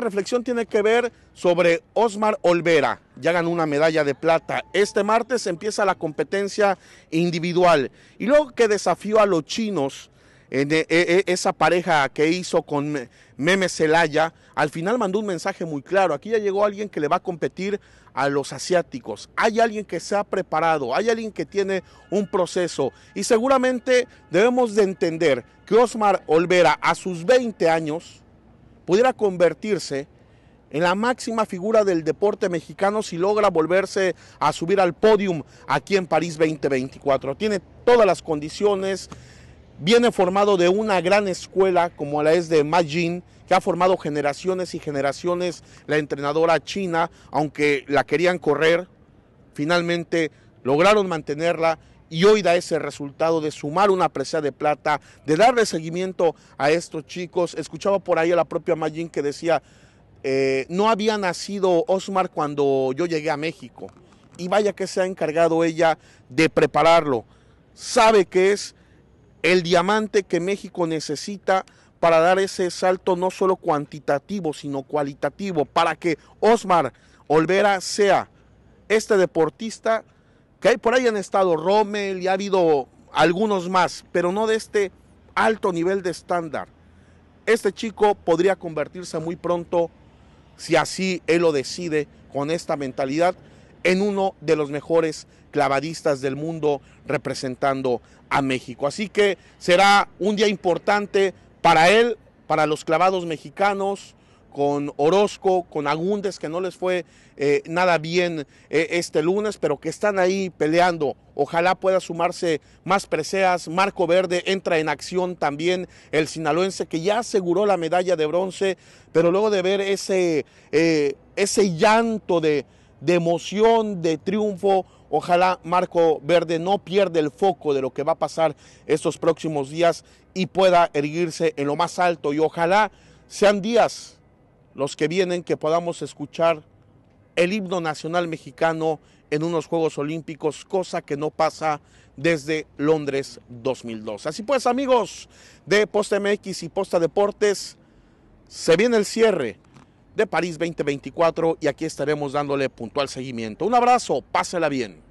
reflexión tiene que ver sobre Osmar Olvera. Ya ganó una medalla de plata. Este martes empieza la competencia individual. Y luego que desafió a los chinos en eh, eh, eh, esa pareja que hizo con Meme Celaya, al final mandó un mensaje muy claro. Aquí ya llegó alguien que le va a competir a los asiáticos. Hay alguien que se ha preparado, hay alguien que tiene un proceso. Y seguramente debemos de entender que Osmar Olvera a sus 20 años, pudiera convertirse en la máxima figura del deporte mexicano si logra volverse a subir al podium aquí en París 2024. Tiene todas las condiciones, viene formado de una gran escuela como la es de Ma que ha formado generaciones y generaciones la entrenadora china, aunque la querían correr, finalmente lograron mantenerla y hoy da ese resultado de sumar una presa de plata, de darle seguimiento a estos chicos. Escuchaba por ahí a la propia Magin que decía, eh, no había nacido Osmar cuando yo llegué a México. Y vaya que se ha encargado ella de prepararlo. Sabe que es el diamante que México necesita para dar ese salto no solo cuantitativo, sino cualitativo, para que Osmar Olvera sea este deportista que por ahí han estado Rommel y ha habido algunos más, pero no de este alto nivel de estándar. Este chico podría convertirse muy pronto, si así él lo decide, con esta mentalidad, en uno de los mejores clavadistas del mundo representando a México. Así que será un día importante para él, para los clavados mexicanos, con Orozco, con Agundes, que no les fue eh, nada bien eh, este lunes, pero que están ahí peleando. Ojalá pueda sumarse más preseas. Marco Verde entra en acción también, el sinaloense que ya aseguró la medalla de bronce, pero luego de ver ese, eh, ese llanto de, de emoción, de triunfo, Ojalá Marco Verde no pierda el foco de lo que va a pasar estos próximos días y pueda erguirse en lo más alto. Y ojalá sean días los que vienen, que podamos escuchar el himno nacional mexicano en unos Juegos Olímpicos, cosa que no pasa desde Londres 2002. Así pues, amigos de Posta MX y Posta Deportes, se viene el cierre de París 2024 y aquí estaremos dándole puntual seguimiento. Un abrazo, pásela bien.